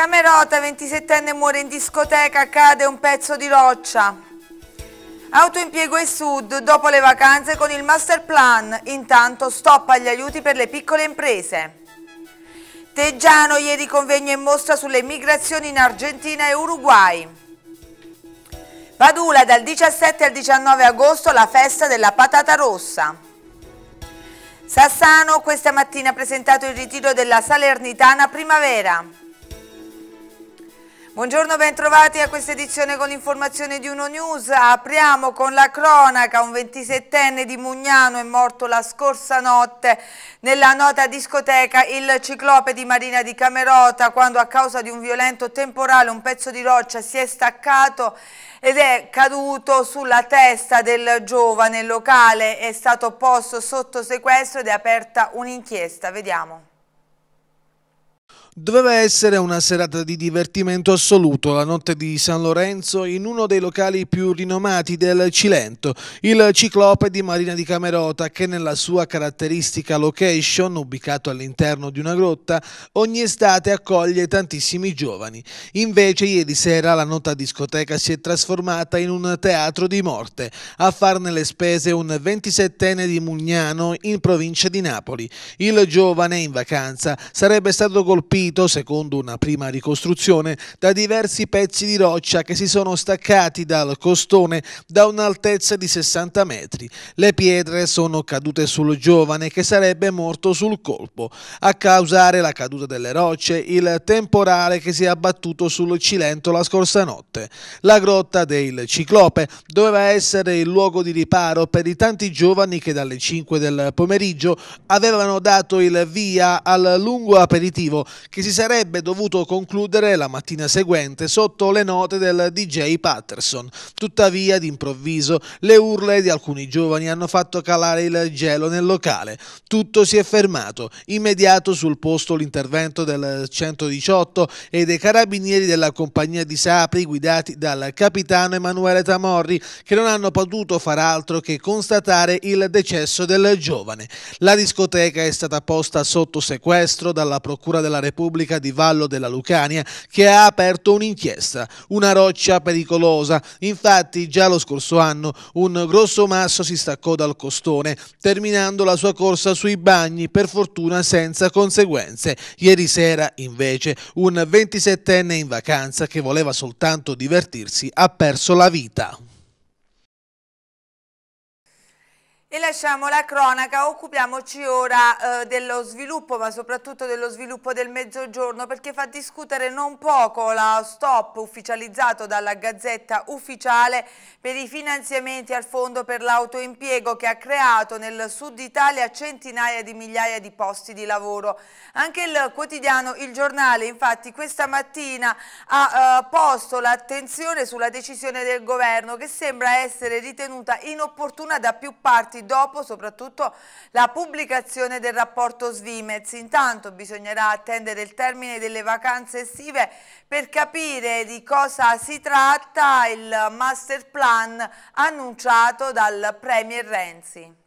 Camerota, 27enne, muore in discoteca, cade un pezzo di roccia. Autoimpiego e Sud, dopo le vacanze con il master plan, intanto stop agli aiuti per le piccole imprese. Teggiano, ieri convegno e mostra sulle migrazioni in Argentina e Uruguay. Padula, dal 17 al 19 agosto la festa della patata rossa. Sassano questa mattina ha presentato il ritiro della Salernitana Primavera. Buongiorno, bentrovati a questa edizione con l'informazione di Uno News. Apriamo con la cronaca. Un 27enne di Mugnano è morto la scorsa notte nella nota discoteca Il Ciclope di Marina di Camerota quando a causa di un violento temporale un pezzo di roccia si è staccato ed è caduto sulla testa del giovane. locale è stato posto sotto sequestro ed è aperta un'inchiesta. Vediamo. Doveva essere una serata di divertimento assoluto la notte di San Lorenzo in uno dei locali più rinomati del Cilento, il Ciclope di Marina di Camerota che nella sua caratteristica location, ubicato all'interno di una grotta, ogni estate accoglie tantissimi giovani. Invece ieri sera la nota discoteca si è trasformata in un teatro di morte, a farne le spese un 27enne di Mugnano in provincia di Napoli. Il giovane in vacanza sarebbe stato colpito costruito, secondo una prima ricostruzione, da diversi pezzi di roccia che si sono staccati dal costone da un'altezza di 60 metri. Le pietre sono cadute sul giovane che sarebbe morto sul colpo. A causare la caduta delle rocce, il temporale che si è abbattuto sul Cilento la scorsa notte. La grotta del Ciclope doveva essere il luogo di riparo per i tanti giovani che dalle 5 del pomeriggio avevano dato il via al lungo aperitivo che si sarebbe dovuto concludere la mattina seguente sotto le note del DJ Patterson. Tuttavia, d'improvviso, le urle di alcuni giovani hanno fatto calare il gelo nel locale. Tutto si è fermato. Immediato sul posto l'intervento del 118 e dei carabinieri della compagnia di Sapri guidati dal capitano Emanuele Tamorri che non hanno potuto far altro che constatare il decesso del giovane. La discoteca è stata posta sotto sequestro dalla Procura della Repubblica Pubblica di Vallo della Lucania che ha aperto un'inchiesta, una roccia pericolosa. Infatti già lo scorso anno un grosso masso si staccò dal costone, terminando la sua corsa sui bagni, per fortuna senza conseguenze. Ieri sera, invece, un 27enne in vacanza che voleva soltanto divertirsi ha perso la vita. E lasciamo la cronaca, occupiamoci ora eh, dello sviluppo, ma soprattutto dello sviluppo del mezzogiorno, perché fa discutere non poco la stop ufficializzato dalla Gazzetta Ufficiale per i finanziamenti al Fondo per l'autoimpiego che ha creato nel sud Italia centinaia di migliaia di posti di lavoro. Anche il quotidiano Il Giornale, infatti, questa mattina ha eh, posto l'attenzione sulla decisione del governo che sembra essere ritenuta inopportuna da più parti avanti dopo soprattutto la pubblicazione del rapporto Svimez. Intanto bisognerà attendere il termine delle vacanze estive per capire di cosa si tratta il master plan annunciato dal Premier Renzi.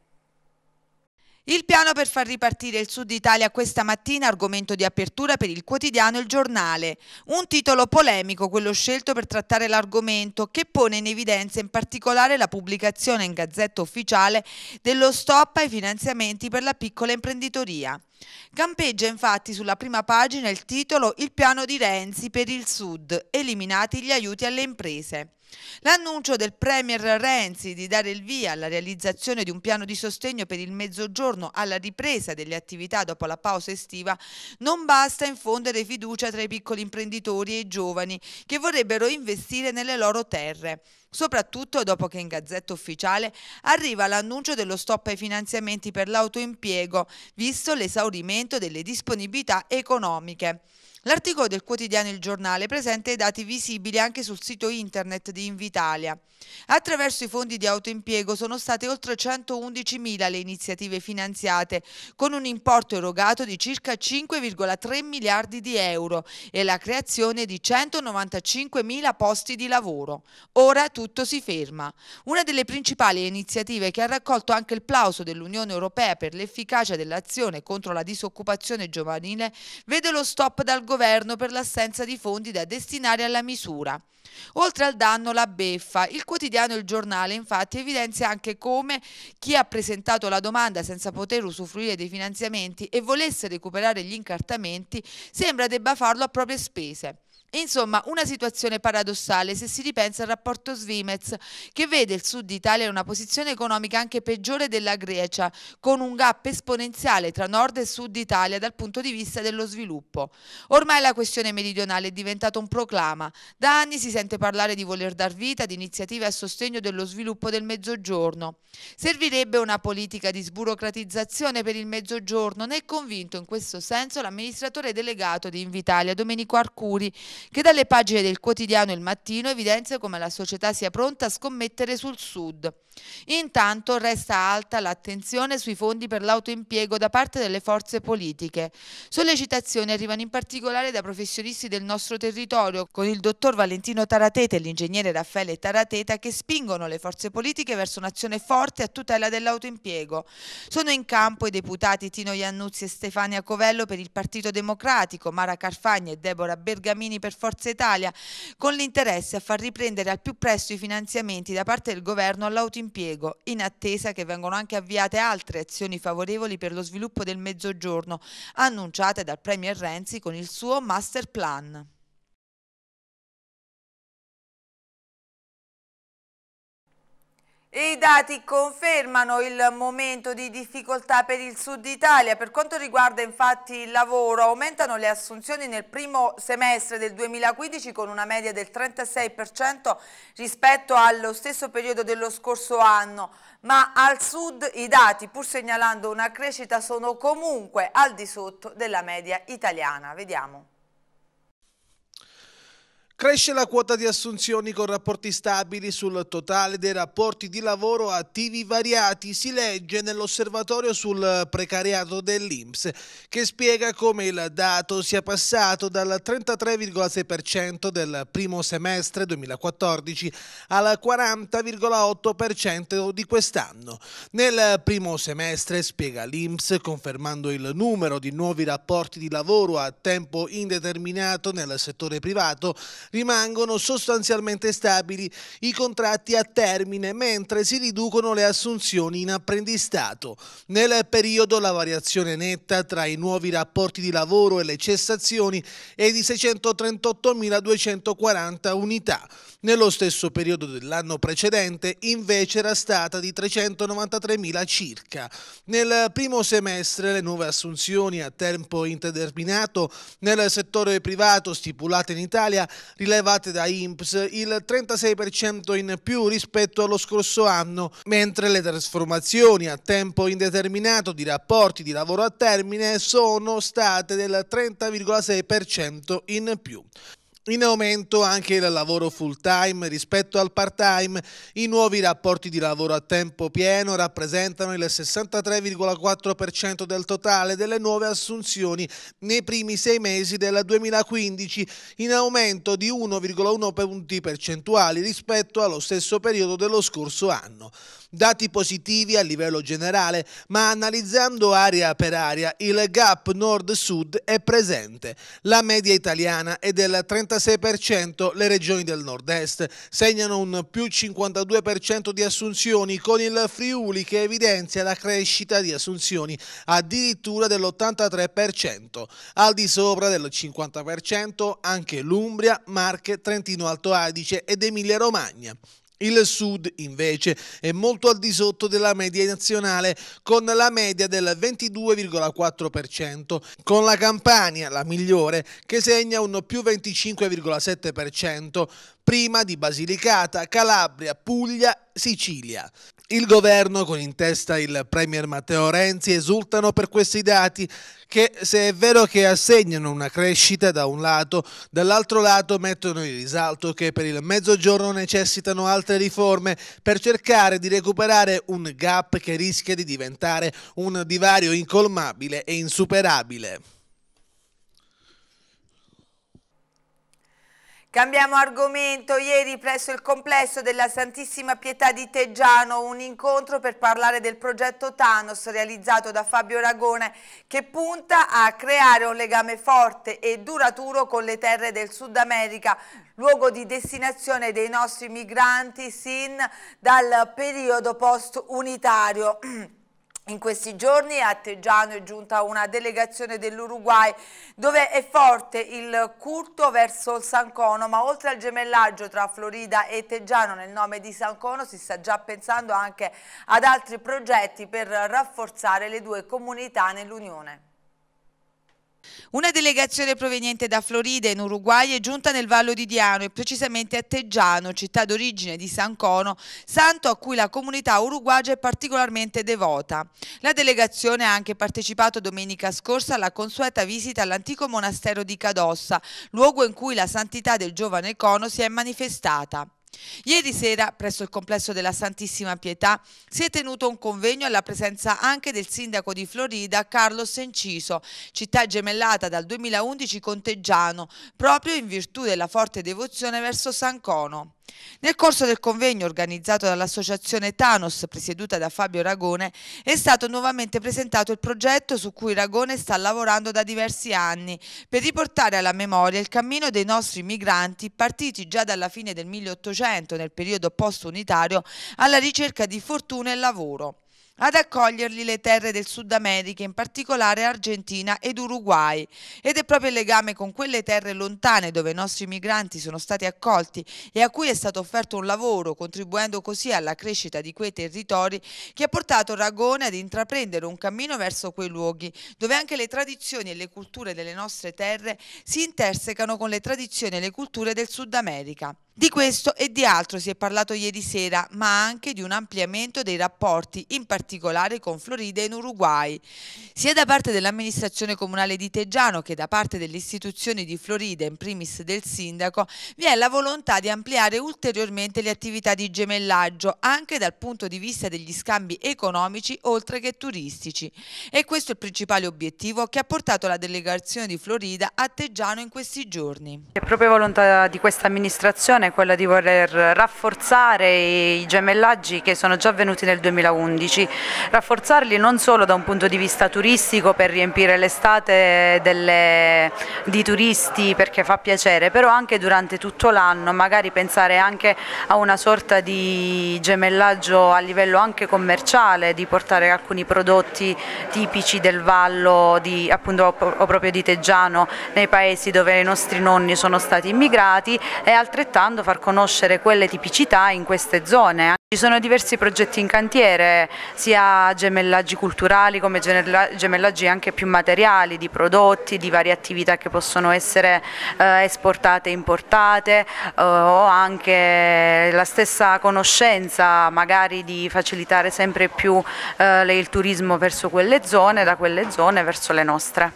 Il piano per far ripartire il Sud Italia questa mattina, argomento di apertura per il quotidiano Il Giornale. Un titolo polemico, quello scelto per trattare l'argomento, che pone in evidenza in particolare la pubblicazione in Gazzetta Ufficiale dello stop ai finanziamenti per la piccola imprenditoria. Campeggia infatti sulla prima pagina il titolo Il piano di Renzi per il Sud, eliminati gli aiuti alle imprese. L'annuncio del Premier Renzi di dare il via alla realizzazione di un piano di sostegno per il mezzogiorno alla ripresa delle attività dopo la pausa estiva non basta infondere fiducia tra i piccoli imprenditori e i giovani che vorrebbero investire nelle loro terre soprattutto dopo che in Gazzetta Ufficiale arriva l'annuncio dello stop ai finanziamenti per l'autoimpiego, visto l'esaurimento delle disponibilità economiche. L'articolo del quotidiano Il Giornale presenta i dati visibili anche sul sito internet di Invitalia. Attraverso i fondi di autoimpiego sono state oltre 111.000 le iniziative finanziate, con un importo erogato di circa 5,3 miliardi di euro e la creazione di 195.000 posti di lavoro. Ora tutto si ferma. Una delle principali iniziative che ha raccolto anche il plauso dell'Unione Europea per l'efficacia dell'azione contro la disoccupazione giovanile vede lo stop dal governo governo per l'assenza di fondi da destinare alla misura. Oltre al danno la beffa, il quotidiano Il Giornale infatti evidenzia anche come chi ha presentato la domanda senza poter usufruire dei finanziamenti e volesse recuperare gli incartamenti sembra debba farlo a proprie spese. Insomma, una situazione paradossale se si ripensa al rapporto Svimez, che vede il sud Italia in una posizione economica anche peggiore della Grecia, con un gap esponenziale tra nord e sud Italia dal punto di vista dello sviluppo. Ormai la questione meridionale è diventata un proclama. Da anni si sente parlare di voler dar vita ad iniziative a sostegno dello sviluppo del mezzogiorno. Servirebbe una politica di sburocratizzazione per il mezzogiorno, ne è convinto in questo senso l'amministratore delegato di Invitalia, Domenico Arcuri, che dalle pagine del quotidiano Il Mattino evidenzia come la società sia pronta a scommettere sul Sud. Intanto resta alta l'attenzione sui fondi per l'autoimpiego da parte delle forze politiche. Sollecitazioni arrivano in particolare da professionisti del nostro territorio, con il dottor Valentino Taratete e l'ingegnere Raffaele Tarateta che spingono le forze politiche verso un'azione forte a tutela dell'autoimpiego. Sono in campo i deputati Tino Iannuzzi e Stefania Covello per il Partito Democratico, Mara Carfagna e Deborah Bergamini per per Forza Italia, con l'interesse a far riprendere al più presto i finanziamenti da parte del governo all'autoimpiego, in attesa che vengano anche avviate altre azioni favorevoli per lo sviluppo del mezzogiorno, annunciate dal Premier Renzi con il suo master plan. I dati confermano il momento di difficoltà per il sud Italia. Per quanto riguarda infatti il lavoro, aumentano le assunzioni nel primo semestre del 2015 con una media del 36% rispetto allo stesso periodo dello scorso anno, ma al sud i dati, pur segnalando una crescita, sono comunque al di sotto della media italiana. Vediamo. Cresce la quota di assunzioni con rapporti stabili sul totale dei rapporti di lavoro attivi variati, si legge nell'osservatorio sul precariato dell'Inps, che spiega come il dato sia passato dal 33,6% del primo semestre 2014 al 40,8% di quest'anno. Nel primo semestre, spiega l'Inps, confermando il numero di nuovi rapporti di lavoro a tempo indeterminato nel settore privato, rimangono sostanzialmente stabili i contratti a termine, mentre si riducono le assunzioni in apprendistato. Nel periodo la variazione netta tra i nuovi rapporti di lavoro e le cessazioni è di 638.240 unità. Nello stesso periodo dell'anno precedente invece era stata di 393.000 circa. Nel primo semestre le nuove assunzioni a tempo indeterminato nel settore privato stipulate in Italia rilevate da INPS, il 36% in più rispetto allo scorso anno, mentre le trasformazioni a tempo indeterminato di rapporti di lavoro a termine sono state del 30,6% in più. In aumento anche il lavoro full time rispetto al part time. I nuovi rapporti di lavoro a tempo pieno rappresentano il 63,4% del totale delle nuove assunzioni nei primi sei mesi del 2015, in aumento di 1,1 punti percentuali rispetto allo stesso periodo dello scorso anno dati positivi a livello generale, ma analizzando area per area il gap nord-sud è presente. La media italiana è del 36%, le regioni del nord-est segnano un più 52% di assunzioni, con il Friuli che evidenzia la crescita di assunzioni addirittura dell'83%, al di sopra del 50% anche l'Umbria, Marche, Trentino Alto Adige ed Emilia Romagna. Il sud invece è molto al di sotto della media nazionale con la media del 22,4%, con la Campania la migliore che segna un più 25,7% prima di Basilicata, Calabria, Puglia, Sicilia. Il governo, con in testa il Premier Matteo Renzi, esultano per questi dati che, se è vero che assegnano una crescita da un lato, dall'altro lato mettono in risalto che per il mezzogiorno necessitano altre riforme per cercare di recuperare un gap che rischia di diventare un divario incolmabile e insuperabile. Cambiamo argomento, ieri presso il complesso della Santissima Pietà di Teggiano un incontro per parlare del progetto Thanos realizzato da Fabio Ragone che punta a creare un legame forte e duraturo con le terre del Sud America, luogo di destinazione dei nostri migranti sin dal periodo post-unitario. In questi giorni a Teggiano è giunta una delegazione dell'Uruguay dove è forte il culto verso il Cono ma oltre al gemellaggio tra Florida e Teggiano nel nome di San Cono si sta già pensando anche ad altri progetti per rafforzare le due comunità nell'Unione. Una delegazione proveniente da Florida in Uruguay è giunta nel Vallo di Diano e precisamente a Teggiano, città d'origine di San Cono, santo a cui la comunità uruguagia è particolarmente devota. La delegazione ha anche partecipato domenica scorsa alla consueta visita all'antico monastero di Cadossa, luogo in cui la santità del giovane Cono si è manifestata. Ieri sera, presso il complesso della Santissima Pietà, si è tenuto un convegno alla presenza anche del sindaco di Florida, Carlos Enciso, città gemellata dal 2011 con Teggiano, proprio in virtù della forte devozione verso San Cono. Nel corso del convegno organizzato dall'associazione Thanos, presieduta da Fabio Ragone, è stato nuovamente presentato il progetto su cui Ragone sta lavorando da diversi anni per riportare alla memoria il cammino dei nostri migranti partiti già dalla fine del 1800 400 nel periodo post-unitario alla ricerca di fortuna e lavoro ad accoglierli le terre del Sud America, in particolare Argentina ed Uruguay. Ed è proprio il legame con quelle terre lontane dove i nostri migranti sono stati accolti e a cui è stato offerto un lavoro, contribuendo così alla crescita di quei territori, che ha portato Ragone ad intraprendere un cammino verso quei luoghi, dove anche le tradizioni e le culture delle nostre terre si intersecano con le tradizioni e le culture del Sud America. Di questo e di altro si è parlato ieri sera, ma anche di un ampliamento dei rapporti, in particolare con Florida e in Uruguay. Sia da parte dell'amministrazione comunale di Teggiano che da parte delle istituzioni di Florida, in primis del sindaco, vi è la volontà di ampliare ulteriormente le attività di gemellaggio, anche dal punto di vista degli scambi economici oltre che turistici. E questo è il principale obiettivo che ha portato la delegazione di Florida a Teggiano in questi giorni. È proprio volontà di questa amministrazione ambizione è quella di voler rafforzare i gemellaggi che sono già avvenuti nel 2011, rafforzarli non solo da un punto di vista turistico per riempire l'estate di turisti perché fa piacere, però anche durante tutto l'anno magari pensare anche a una sorta di gemellaggio a livello anche commerciale, di portare alcuni prodotti tipici del vallo di, appunto, o proprio di Teggiano nei paesi dove i nostri nonni sono stati immigrati e altrettanto valorizzando, far conoscere quelle tipicità in queste zone. Eh. Ci sono diversi progetti in cantiere, sia gemellaggi culturali come gemellaggi anche più materiali, di prodotti, di varie attività che possono essere eh, esportate e importate eh, o anche la stessa conoscenza magari di facilitare sempre più eh, il turismo verso quelle zone, da quelle zone verso le nostre.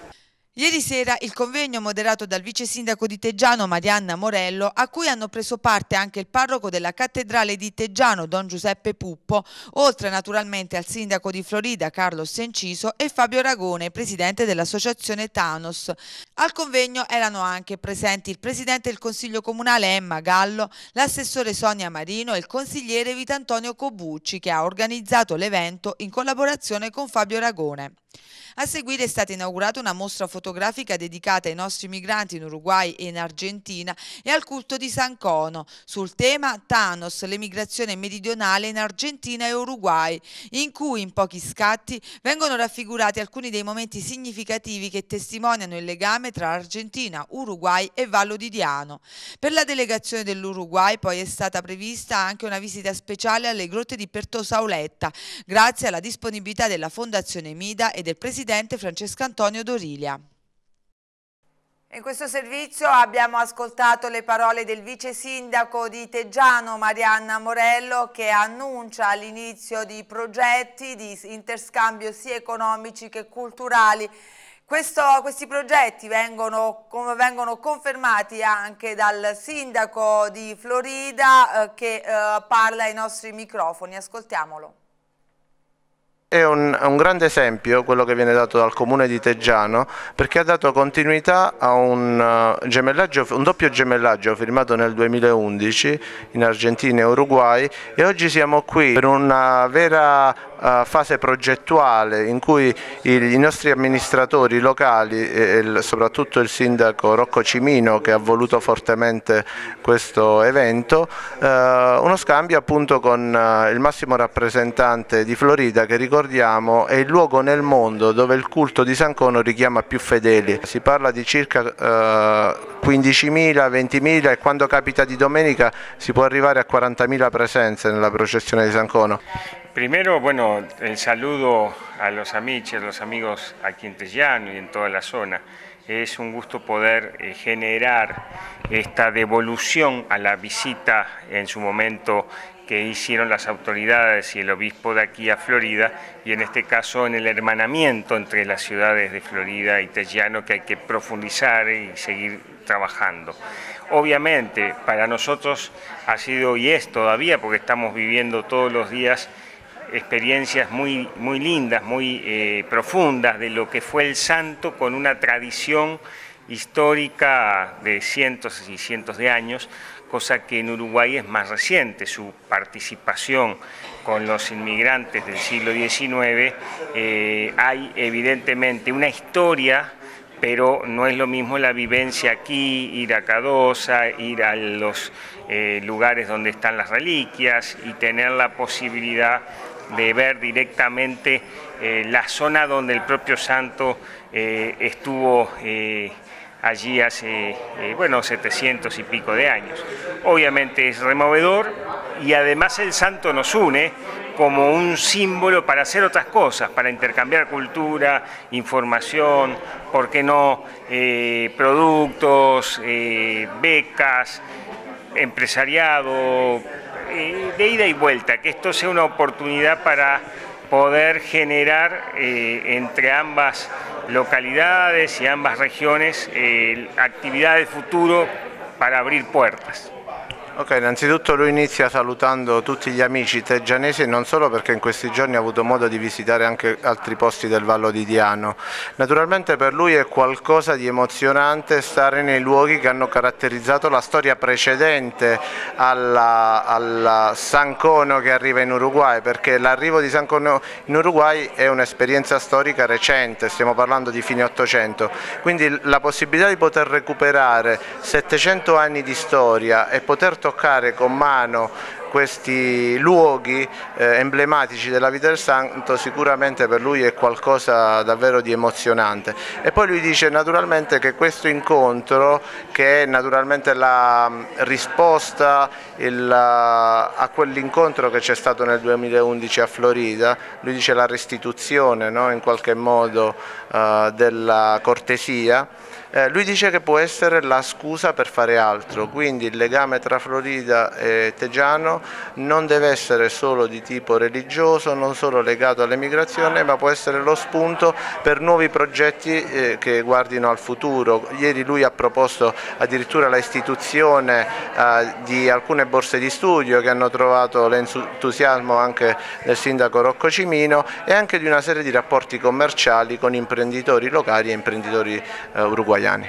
Ieri sera il convegno moderato dal vice sindaco di Teggiano Marianna Morello, a cui hanno preso parte anche il parroco della cattedrale di Teggiano Don Giuseppe Puppo, oltre naturalmente al sindaco di Florida Carlos Senciso e Fabio Ragone, presidente dell'associazione Thanos. Al convegno erano anche presenti il presidente del Consiglio Comunale Emma Gallo, l'assessore Sonia Marino e il consigliere Vitantonio Cobucci che ha organizzato l'evento in collaborazione con Fabio Ragone. A seguire è stata inaugurata una mostra fotografica dedicata ai nostri migranti in Uruguay e in Argentina e al culto di San Cono sul tema Thanos, l'emigrazione meridionale in Argentina e Uruguay, in cui in pochi scatti vengono raffigurati alcuni dei momenti significativi che testimoniano il legame tra Argentina, Uruguay e Vallo di Diano. Per la delegazione dell'Uruguay poi è stata prevista anche una visita speciale alle grotte di Pertosauletta, grazie alla disponibilità della Fondazione Mida e del Presidente presidente Francesco Antonio Dorilia. In questo servizio abbiamo ascoltato le parole del vice sindaco di Teggiano Marianna Morello che annuncia l'inizio di progetti di interscambio sia economici che culturali. Questo, questi progetti vengono, vengono, confermati anche dal sindaco di Florida eh, che eh, parla ai nostri microfoni. Ascoltiamolo. È un, un, grande esempio quello che viene dato dal comune di Teggiano perché ha dato continuità a un, uh, un doppio gemellaggio firmato nel 2011 in Argentina e Uruguay e oggi siamo qui per una vera uh, fase progettuale in cui il, i nostri amministratori locali e, il, soprattutto il sindaco Rocco Cimino che ha voluto fortemente questo evento, uh, uno scambio appunto con il massimo rappresentante di Florida che ricorda ricordiamo è il luogo nel mondo dove il culto di San Cono richiama più fedeli. Si parla di circa eh, 15.000, 20.000 e quando capita di domenica si può arrivare a 40.000 presenze nella processione di Sancono. Primero, bueno, el saludo a los amici, a los amigos aquí en Tellano y en toda la zona. Es un gusto poder eh, generar esta devolución a la visita en su momento que hicieron las autoridades y el obispo de aquí a Florida, y en este caso en el hermanamiento entre las ciudades de Florida y Tejano... que hay que profundizar y seguir trabajando. Obviamente, para nosotros ha sido y es todavía, porque estamos viviendo todos los días experiencias muy, muy lindas, muy eh, profundas de lo que fue el santo con una tradición histórica de cientos y cientos de años, cosa que en Uruguay es más reciente. Su participación con los inmigrantes del siglo XIX, eh, hay evidentemente una historia pero no es lo mismo la vivencia aquí, ir a Cadosa, ir a los eh, lugares donde están las reliquias y tener la posibilidad de ver directamente eh, la zona donde el propio santo estuvo allí hace, eh, bueno, 700 y pico de años. Obviamente es removedor y además el santo nos une como un símbolo para hacer otras cosas, para intercambiar cultura, información, por qué no, eh, productos, eh, becas, empresariado, de ida y vuelta, que esto sea una oportunidad para poder generar eh, entre ambas localidades y ambas regiones eh, actividad de futuro para abrir puertas. Ok, innanzitutto lui inizia salutando tutti gli amici teggianesi, non solo perché in questi giorni ha avuto modo di visitare anche altri posti del Vallo di Diano. Naturalmente per lui è qualcosa di emozionante stare nei luoghi che hanno caratterizzato la storia precedente alla, alla Cono che arriva in Uruguay, perché l'arrivo di San Cono in Uruguay è un'esperienza storica recente, stiamo parlando di fine 800, quindi la possibilità di poter recuperare 700 anni di storia e poter tornare toccare con mano questi luoghi eh, emblematici della vita del santo sicuramente per lui è qualcosa davvero di emozionante e poi lui dice naturalmente che questo incontro che è naturalmente la mm, risposta il, eh, a quell'incontro che c'è stato nel 2011 a Florida lui dice la restituzione no? in qualche modo uh, della cortesia eh, lui dice che può essere la scusa per fare altro, quindi il legame tra Florida e Tegiano non deve essere solo di tipo religioso, non solo legato all'emigrazione, ma può essere lo spunto per nuovi progetti eh, che guardino al futuro. Ieri lui ha proposto addirittura l'istituzione eh, di alcune borse di studio che hanno trovato l'entusiasmo anche del sindaco Rocco Cimino e anche di una serie di rapporti commerciali con imprenditori locali e imprenditori eh, uruguayani. yani.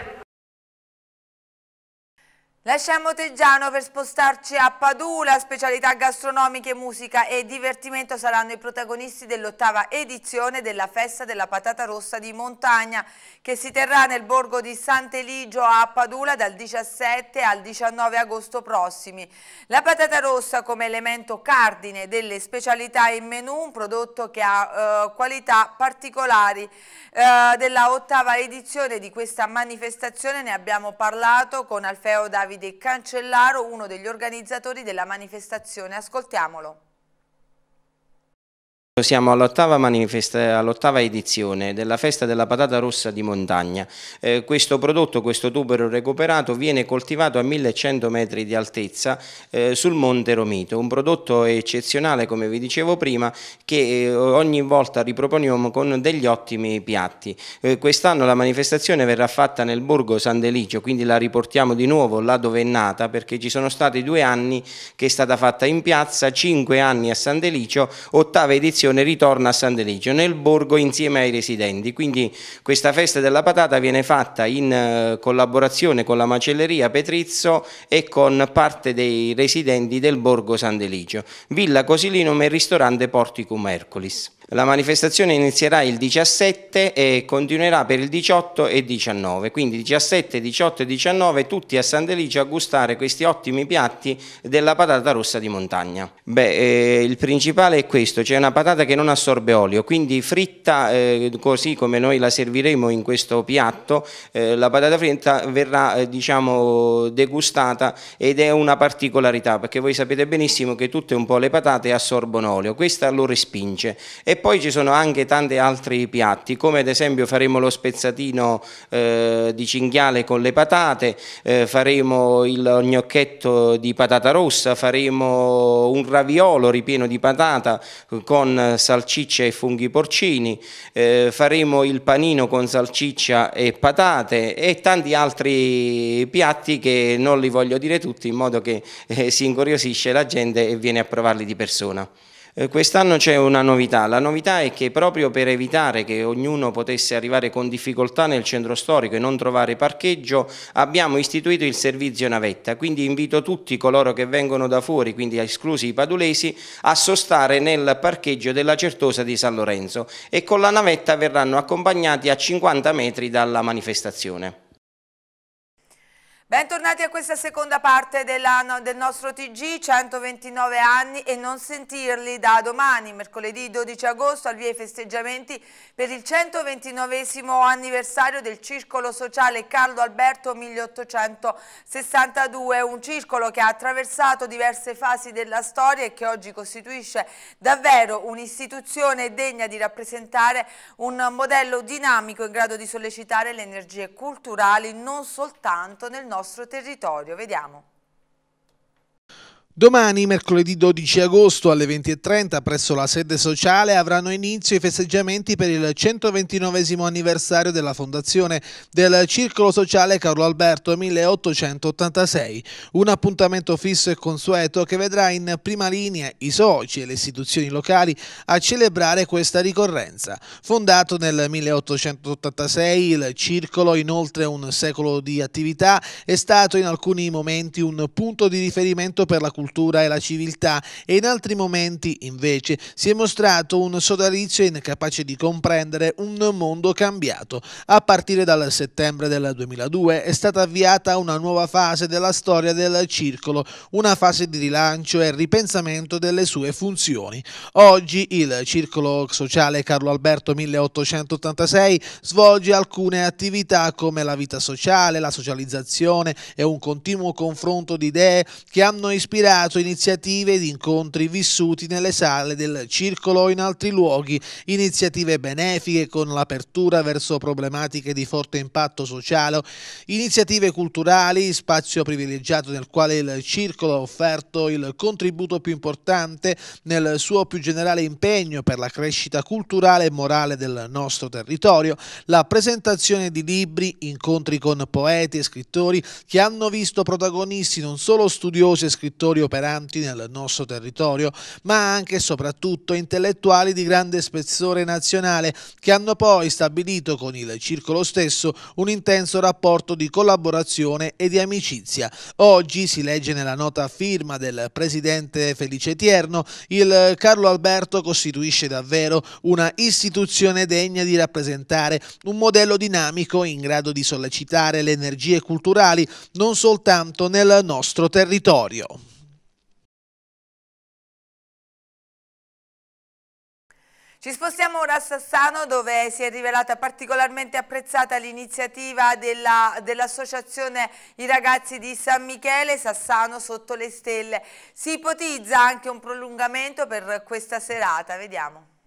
Lasciamo Teggiano per spostarci a Padula, specialità gastronomiche, musica e divertimento saranno i protagonisti dell'ottava edizione della Festa della Patata Rossa di Montagna che si terrà nel borgo di Sant'Eligio a Padula dal 17 al 19 agosto prossimi. La patata rossa come elemento cardine delle specialità in menù, un prodotto che ha eh, qualità particolari eh, della ottava edizione di questa manifestazione, ne abbiamo parlato con Alfeo Davide Davide Cancellaro, uno degli organizzatori della manifestazione. Ascoltiamolo. Siamo all'ottava all edizione della festa della patata rossa di montagna. Eh, questo prodotto, questo tubero recuperato, viene coltivato a 1100 metri di altezza eh, sul Monte Romito. Un prodotto eccezionale, come vi dicevo prima, che eh, ogni volta riproponiamo con degli ottimi piatti. Eh, quest'anno la manifestazione verrà fatta nel borgo San Deligio, quindi la riportiamo di nuovo là dove è nata, perché ci sono stati due anni che è stata fatta in piazza, cinque anni a San Deligio, ottava edizione processione ritorna a San Deligio nel borgo insieme ai residenti, quindi questa festa della patata viene fatta in eh, collaborazione con la macelleria Petrizzo e con parte dei residenti del borgo San Deligio, Villa Cosilino e ristorante Porticum Herculis. La manifestazione inizierà il 17 e continuerà per il 18 e 19, quindi 17, 18 e 19 tutti a San a gustare questi ottimi piatti della patata rossa di montagna. Beh, eh, il principale è questo, c'è cioè una patata che non assorbe olio, quindi fritta eh, così come noi la serviremo in questo piatto, eh, la patata fritta verrà eh, diciamo degustata ed è una particolarità perché voi sapete benissimo che tutte un po' le patate assorbono olio, questa lo respinge e poi ci sono anche tanti altri piatti, come ad esempio faremo lo spezzatino eh, di cinghiale con le patate, eh, faremo il gnocchetto di patata rossa, faremo un raviolo ripieno di patata con salsiccia e funghi porcini, eh, faremo il panino con salsiccia e patate e tanti altri piatti che non li voglio dire tutti in modo che eh, si incuriosisce la gente e viene a provarli di persona. Eh, quest'anno c'è una novità, la novità è che proprio per evitare che ognuno potesse arrivare con difficoltà nel centro storico e non trovare parcheggio abbiamo istituito il servizio navetta, quindi invito tutti coloro che vengono da fuori, quindi esclusi i padulesi, a sostare nel parcheggio della Certosa di San Lorenzo e con la navetta verranno accompagnati a 50 metri dalla manifestazione. Bentornati a questa seconda parte del nostro TG, 129 anni e non sentirli da domani, mercoledì 12 agosto, al via i festeggiamenti per il 129 anniversario del Circolo Sociale Carlo Alberto 1862, un circolo che ha attraversato diverse fasi della storia e che oggi costituisce davvero un'istituzione degna di rappresentare un modello dinamico in grado di sollecitare le energie culturali non soltanto nel nostro nostro territorio. Vediamo. Domani, mercoledì 12 agosto alle 20.30 presso la sede sociale avranno inizio i festeggiamenti per il 129 anniversario della fondazione del Circolo Sociale Carlo Alberto 1886, un appuntamento fisso e consueto che vedrà in prima linea i soci e le istituzioni locali a celebrare questa ricorrenza. Fondato nel 1886, il Circolo in oltre un secolo di attività è stato in alcuni momenti un punto di riferimento per la cultura cultura e la civiltà e in altri momenti invece si è mostrato un sodalizio incapace di comprendere un mondo cambiato. A partire dal settembre del 2002 è stata avviata una nuova fase della storia del circolo, una fase di rilancio e ripensamento delle sue funzioni. Oggi il Circolo Sociale Carlo Alberto 1886 svolge alcune attività come la vita sociale, la socializzazione e un continuo confronto di idee che hanno ispirato valorizzato iniziative di incontri vissuti nelle sale del circolo o in altri luoghi, iniziative benefiche con l'apertura verso problematiche di forte impatto sociale, iniziative culturali, spazio privilegiato nel quale il circolo ha offerto il contributo più importante nel suo più generale impegno per la crescita culturale e morale del nostro territorio, la presentazione di libri, incontri con poeti e scrittori che hanno visto protagonisti non solo studiosi e scrittori operanti nel nostro territorio, ma anche e soprattutto intellettuali di grande spessore nazionale che hanno poi stabilito con il circolo stesso un intenso rapporto di collaborazione e di amicizia. Oggi si legge nella nota a firma del presidente Felice Tierno, il Carlo Alberto costituisce davvero una istituzione degna di rappresentare un modello dinamico in grado di sollecitare le energie culturali non soltanto nel nostro territorio. Ci spostiamo ora a Sassano dove si è rivelata particolarmente apprezzata l'iniziativa dell'associazione dell I ragazzi di San Michele, Sassano sotto le stelle. Si ipotizza anche un prolungamento per questa serata, vediamo.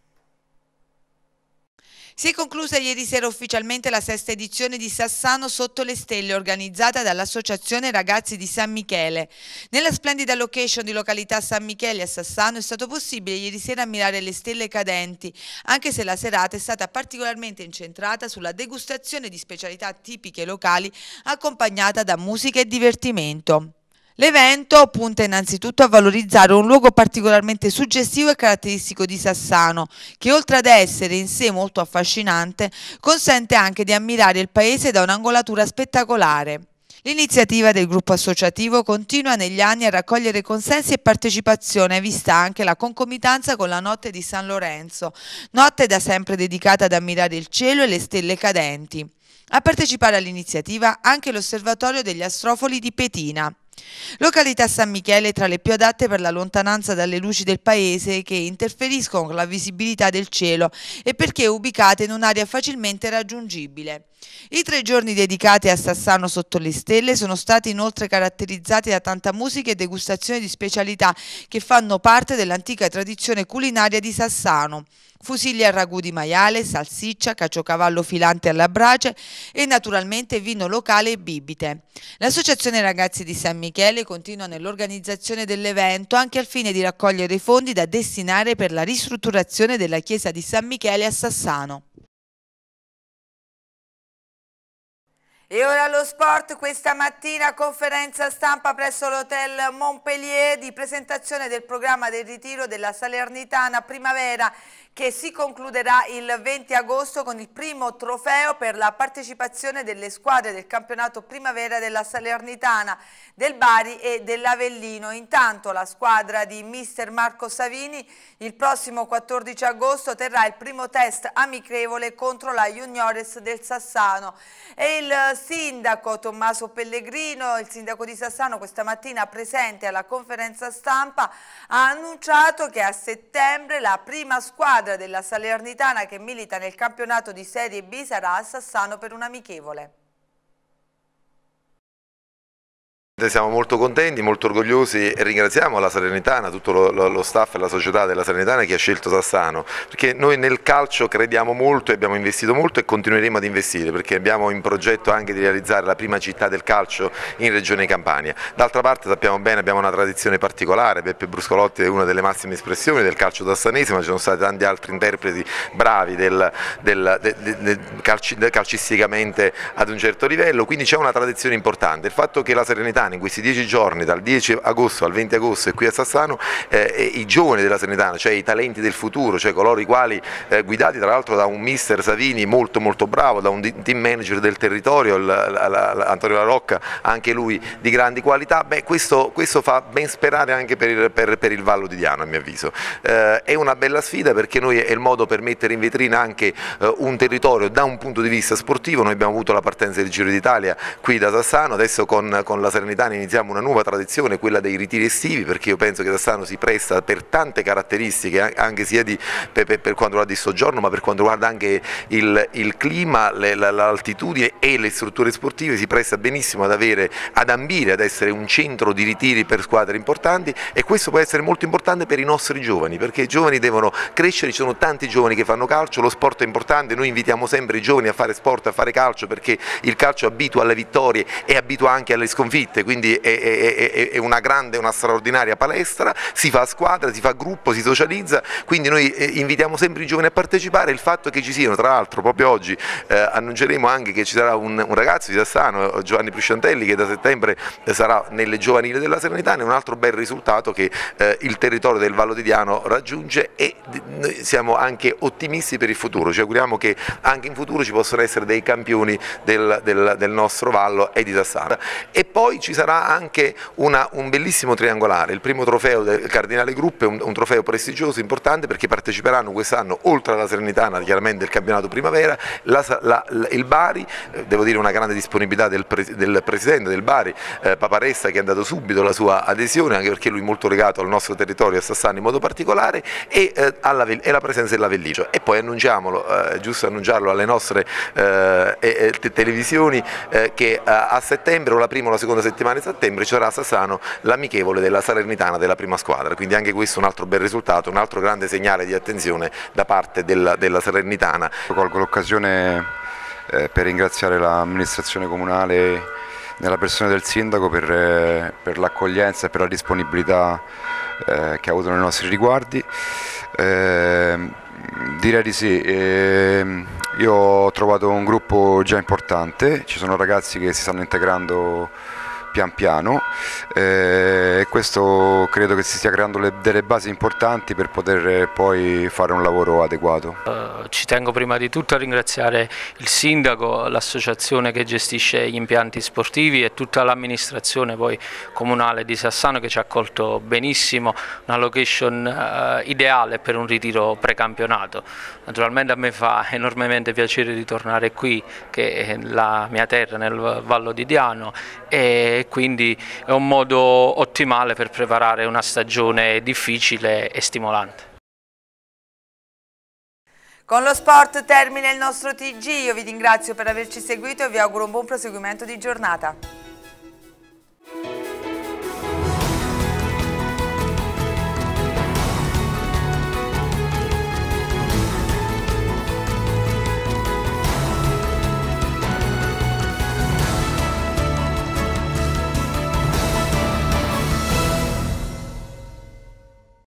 Si è conclusa ieri sera ufficialmente la sesta edizione di Sassano Sotto le Stelle organizzata dall'Associazione Ragazzi di San Michele. Nella splendida location di località San Michele a Sassano è stato possibile ieri sera ammirare le stelle cadenti, anche se la serata è stata particolarmente incentrata sulla degustazione di specialità tipiche locali accompagnata da musica e divertimento. L'evento punta innanzitutto a valorizzare un luogo particolarmente suggestivo e caratteristico di Sassano, che oltre ad essere in sé molto affascinante, consente anche di ammirare il paese da un'angolatura spettacolare. L'iniziativa del gruppo associativo continua negli anni a raccogliere consensi e partecipazione, vista anche la concomitanza con la notte di San Lorenzo, notte da sempre dedicata ad ammirare il cielo e le stelle cadenti. A partecipare all'iniziativa anche l'Osservatorio degli Astrofoli di Petina. Località San Michele tra le più adatte per la lontananza dalle luci del paese che interferiscono con la visibilità del cielo e perché ubicate in un'area facilmente raggiungibile. I tre giorni dedicati a Sassano sotto le stelle sono stati inoltre caratterizzati da tanta musica e degustazione di specialità che fanno parte dell'antica tradizione culinaria di Sassano. Fusilli al ragù di maiale, salsiccia, caciocavallo filante alla brace e naturalmente vino locale e bibite. L'Associazione Ragazzi di San Michele continua nell'organizzazione dell'evento anche al fine di raccogliere i fondi da destinare per la ristrutturazione della chiesa di San Michele a Sassano. E ora lo sport, questa mattina conferenza stampa presso l'hotel Montpellier di presentazione del programma del ritiro della Salernitana Primavera che si concluderà il 20 agosto con il primo trofeo per la partecipazione delle squadre del campionato Primavera della Salernitana, del Bari e dell'Avellino. Intanto la squadra di mister Marco Savini il prossimo 14 agosto terrà il primo test amichevole contro la Juniores del Sassano e il sindaco Tommaso Pellegrino, il sindaco di Sassano questa mattina presente alla conferenza stampa ha annunciato che a settembre la prima squadra della Salernitana che milita nel campionato di Serie B sarà a Sassano per un amichevole. Siamo molto contenti, molto orgogliosi e ringraziamo la Salernitana, tutto lo, lo, staff e la società della Salernitana che ha scelto Sassano, perché noi nel calcio crediamo molto e abbiamo investito molto e continueremo ad investire perché abbiamo in progetto anche di realizzare la prima città del calcio in Regione Campania. D'altra parte sappiamo bene, abbiamo una tradizione particolare, Beppe Bruscolotti è una delle massime espressioni del calcio sassanese, ma ci sono stati tanti altri interpreti bravi del, del, del, calci, calcisticamente ad un certo livello, quindi c'è una tradizione importante. Il fatto che la Salernitana Salernitana in questi dieci giorni, dal 10 agosto al 20 agosto e qui a Sassano, eh, i giovani della Salernitana, cioè i talenti del futuro, cioè coloro i quali eh, guidati tra l'altro da un mister Savini molto molto bravo, da un team manager del territorio, Antonio La Rocca, anche lui di grandi qualità, beh, questo, questo fa ben sperare anche per il, per, per il, Vallo di Diano a mio avviso. Eh, è una bella sfida perché noi è il modo per mettere in vetrina anche eh, un territorio da un punto di vista sportivo, noi abbiamo avuto la partenza del Giro d'Italia qui da Sassano, adesso con, con la Serenità Capodanno iniziamo una nuova tradizione, quella dei ritiri estivi, perché io penso che Sassano si presta per tante caratteristiche, anche sia di, per, per, per, quanto riguarda il soggiorno, ma per quanto riguarda anche il, il clima, l'altitudine e le strutture sportive, si presta benissimo ad, avere, ad ambire, ad essere un centro di ritiri per squadre importanti e questo può essere molto importante per i nostri giovani, perché i giovani devono crescere, ci sono tanti giovani che fanno calcio, lo sport è importante, noi invitiamo sempre i giovani a fare sport, a fare calcio, perché il calcio abitua alle vittorie e abitua anche alle sconfitte, importante, quindi è, è, è, è, una grande, una straordinaria palestra, si fa squadra, si fa gruppo, si socializza, quindi noi eh, invitiamo sempre i giovani a partecipare, il fatto che ci siano, tra l'altro proprio oggi eh, annunceremo anche che ci sarà un, un ragazzo di Sassano, Giovanni Prisciantelli, che da settembre eh, sarà nelle giovanili della Serenitana, è un altro bel risultato che eh, il territorio del Vallo di Diano raggiunge e noi siamo anche ottimisti per il futuro, ci auguriamo che anche in futuro ci possano essere dei campioni del, del, del nostro vallo e di Sassano. E poi ci ci sarà anche una, un bellissimo triangolare, il primo trofeo del Cardinale Gruppe, è un, un trofeo prestigioso, importante perché parteciperanno quest'anno oltre alla Serenitana chiaramente il campionato primavera, la, la, la, il Bari, eh, devo dire una grande disponibilità del, pre, del Presidente del Bari, eh, Paparessa che ha dato subito la sua adesione anche perché lui è molto legato al nostro territorio a Sassani in modo particolare e, eh, alla, e la presenza della dell'Avellicio e poi annunciamolo, eh, giusto annunciarlo alle nostre eh, televisioni eh, che a settembre o la prima o la seconda settimana settimana di settembre ci sarà a Sassano l'amichevole della Salernitana della prima squadra, quindi anche questo è un altro bel risultato, un altro grande segnale di attenzione da parte della, della Salernitana. Colgo l'occasione eh, per ringraziare l'amministrazione comunale nella persona del sindaco per, eh, per l'accoglienza e per la disponibilità eh, che ha avuto nei nostri riguardi. Ehm, direi di sì, ehm, io ho trovato un gruppo già importante, ci sono ragazzi che si stanno integrando pian piano eh, e questo credo che si stia creando le, delle basi importanti per poter eh, poi fare un lavoro adeguato. Eh, ci tengo prima di tutto a ringraziare il sindaco, l'associazione che gestisce gli impianti sportivi e tutta l'amministrazione comunale di Sassano che ci ha accolto benissimo, una location ideale per un ritiro precampionato. Naturalmente a me fa enormemente piacere ritornare qui che è la mia terra nel Vallo di Diano e e quindi è un modo ottimale per preparare una stagione difficile e stimolante. Con lo sport termina il nostro TG, io vi ringrazio per averci seguito e vi auguro un buon proseguimento di giornata.